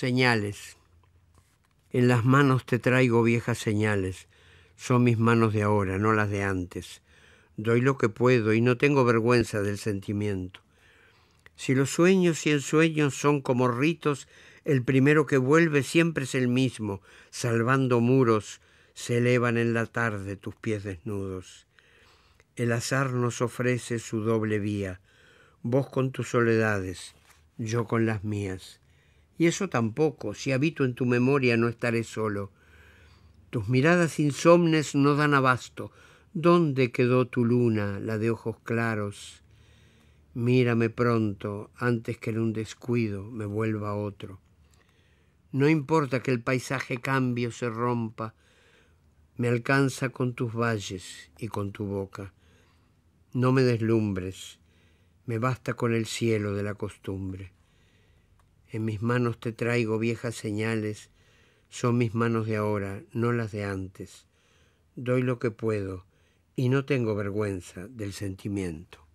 señales. En las manos te traigo viejas señales. Son mis manos de ahora, no las de antes. Doy lo que puedo y no tengo vergüenza del sentimiento. Si los sueños y ensueños son como ritos, el primero que vuelve siempre es el mismo, salvando muros, se elevan en la tarde tus pies desnudos. El azar nos ofrece su doble vía, vos con tus soledades, yo con las mías y eso tampoco, si habito en tu memoria no estaré solo. Tus miradas insomnes no dan abasto. ¿Dónde quedó tu luna, la de ojos claros? Mírame pronto, antes que en un descuido me vuelva otro. No importa que el paisaje cambie o se rompa, me alcanza con tus valles y con tu boca. No me deslumbres, me basta con el cielo de la costumbre. En mis manos te traigo viejas señales, son mis manos de ahora, no las de antes. Doy lo que puedo y no tengo vergüenza del sentimiento.